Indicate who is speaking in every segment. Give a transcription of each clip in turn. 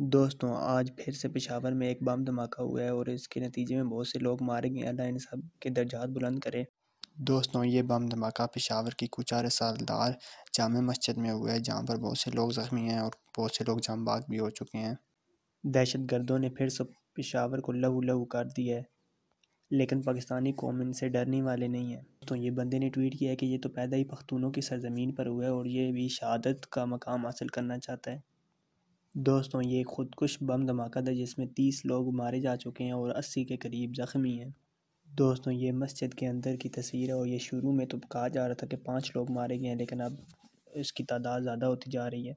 Speaker 1: दोस्तों आज फिर से पेशावर में एक बम धमाका हुआ है और इसके नतीजे में बहुत से लोग मारे गए अल्लाह इन सब के दर्जात बुलंद करें दोस्तों ये बम धमाका पेशावर की कुछ सालदार जाम मस्जिद में हुआ है जहाँ पर बहुत से लोग ज़ख्मी हैं और बहुत से लोग जाम बाग भी हो चुके हैं दहशत गर्दों ने फिर सब पेशावर को लहू लहू कर दिया है लेकिन पाकिस्तानी कौम इनसे डरने वाले नहीं हैं तो ये बंदे ने ट्वीट किया है कि ये तो पैदा ही पख्तूनों की सरजमीन पर हुआ है और ये भी शहादत का मकाम हासिल करना चाहता है दोस्तों ये खुदकुश बम धमाका था जिसमें तीस लोग मारे जा चुके हैं और अस्सी के करीब ज़ख्मी हैं दोस्तों ये मस्जिद के अंदर की तस्वीर है और ये शुरू में तो कहा जा रहा था कि पाँच लोग मारे गए हैं लेकिन अब इसकी तादाद ज़्यादा होती जा रही है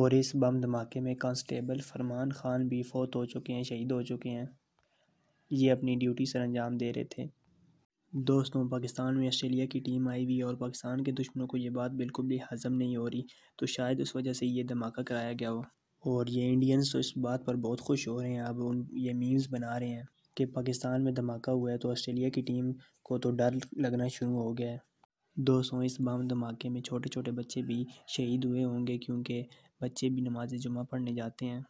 Speaker 1: और इस बम धमाके में कांस्टेबल फरमान खान भी फौत हो चुके हैं शहीद हो चुके हैं ये अपनी ड्यूटी सर अंजाम दे रहे थे दोस्तों पाकिस्तान में ऑस्ट्रेलिया की टीम आई हुई और पाकिस्तान के दुश्मनों को ये बात बिल्कुल भी हजम नहीं हो रही तो शायद उस वजह से ये धमाका कराया गया हो और ये इंडियंस तो इस बात पर बहुत खुश हो रहे हैं अब उन ये मीम्स बना रहे हैं कि पाकिस्तान में धमाका हुआ है तो ऑस्ट्रेलिया की टीम को तो डर लगना शुरू हो गया है दोस्तों इस बम धमाके में छोटे छोटे बच्चे भी शहीद हुए होंगे क्योंकि बच्चे भी नमाज जुमा पढ़ने जाते हैं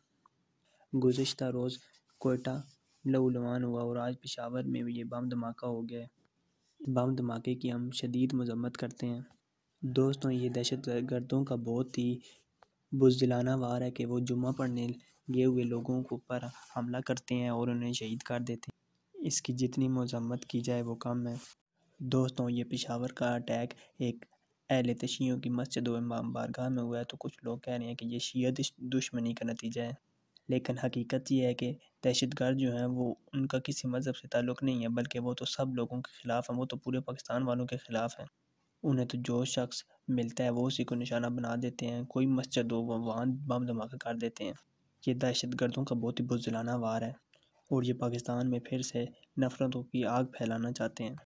Speaker 1: गुज्त रोज़ कोयटा लहूलवान हुआ और आज पिशावर में भी ये बम धमाका हो गया बम धमाके की हम शदीद मजम्मत करते हैं दोस्तों ये दहशत गर्दों का बहुत ही बुज़दिलाना वार है कि वो जुम्मा पढ़ने गए हुए लोगों के ऊपर हमला करते हैं और उन्हें शहीद कर देते हैं इसकी जितनी मजम्मत की जाए वो कम है दोस्तों ये पिशावर का अटैक एक अहल तशियों की मस्जिद और इमाम बारगाह में हुआ है तो कुछ लोग कह रहे हैं कि ये शीय दुश्मनी का नतीजा है लेकिन हकीकत यह है कि दहशत गर्द जो हैं वो उनका किसी मज़हब से ताल्लुक़ नहीं है बल्कि वो तो सब लोगों के ख़िलाफ़ हैं वो तो पूरे पाकिस्तान वालों के ख़िलाफ़ हैं उन्हें तो जो शख्स मिलता है वो उसी को निशाना बना देते हैं कोई मस्जिद हो वहाँ बम धमाका कर देते हैं ये दहशत गर्दों का बहुत ही बुजलाना वार है और ये पाकिस्तान में फिर से नफ़रतों की आग फैलाना चाहते हैं